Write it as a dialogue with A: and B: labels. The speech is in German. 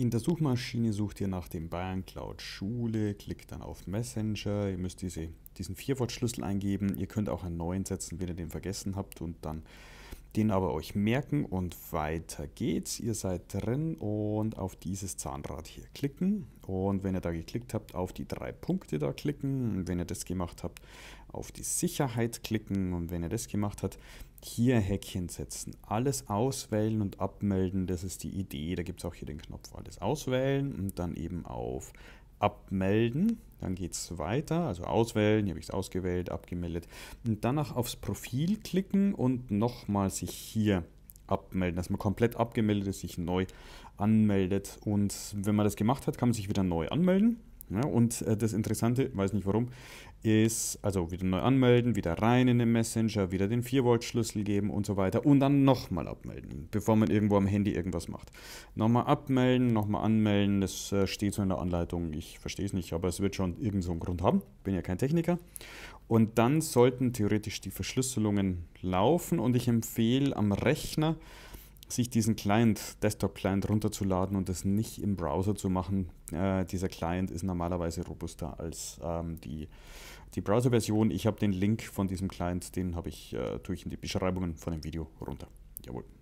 A: In der Suchmaschine sucht ihr nach dem Bayern Cloud Schule, klickt dann auf Messenger, ihr müsst diese, diesen Vierwortschlüssel eingeben, ihr könnt auch einen neuen setzen, wenn ihr den vergessen habt und dann den aber euch merken und weiter geht's. Ihr seid drin und auf dieses Zahnrad hier klicken. Und wenn ihr da geklickt habt, auf die drei Punkte da klicken. Und wenn ihr das gemacht habt, auf die Sicherheit klicken. Und wenn ihr das gemacht habt, hier Häkchen setzen. Alles auswählen und abmelden, das ist die Idee. Da gibt es auch hier den Knopf alles auswählen und dann eben auf abmelden. Dann geht es weiter, also auswählen, hier habe ich es ausgewählt, abgemeldet. Und danach aufs Profil klicken und nochmal sich hier abmelden, dass man komplett abgemeldet ist, sich neu anmeldet. Und wenn man das gemacht hat, kann man sich wieder neu anmelden. Ja, ne? und äh, das Interessante, weiß nicht warum, ist, also wieder neu anmelden, wieder rein in den Messenger, wieder den 4-Volt-Schlüssel geben und so weiter und dann nochmal abmelden, bevor man irgendwo am Handy irgendwas macht. Nochmal abmelden, nochmal anmelden, das äh, steht so in der Anleitung, ich verstehe es nicht, aber es wird schon irgendeinen so einen Grund haben, bin ja kein Techniker. Und dann sollten theoretisch die Verschlüsselungen laufen und ich empfehle am Rechner, sich diesen Client, Desktop-Client runterzuladen und das nicht im Browser zu machen. Äh, dieser Client ist normalerweise robuster als ähm, die, die Browser-Version. Ich habe den Link von diesem Client, den habe ich äh, durch in die Beschreibungen von dem Video runter. Jawohl.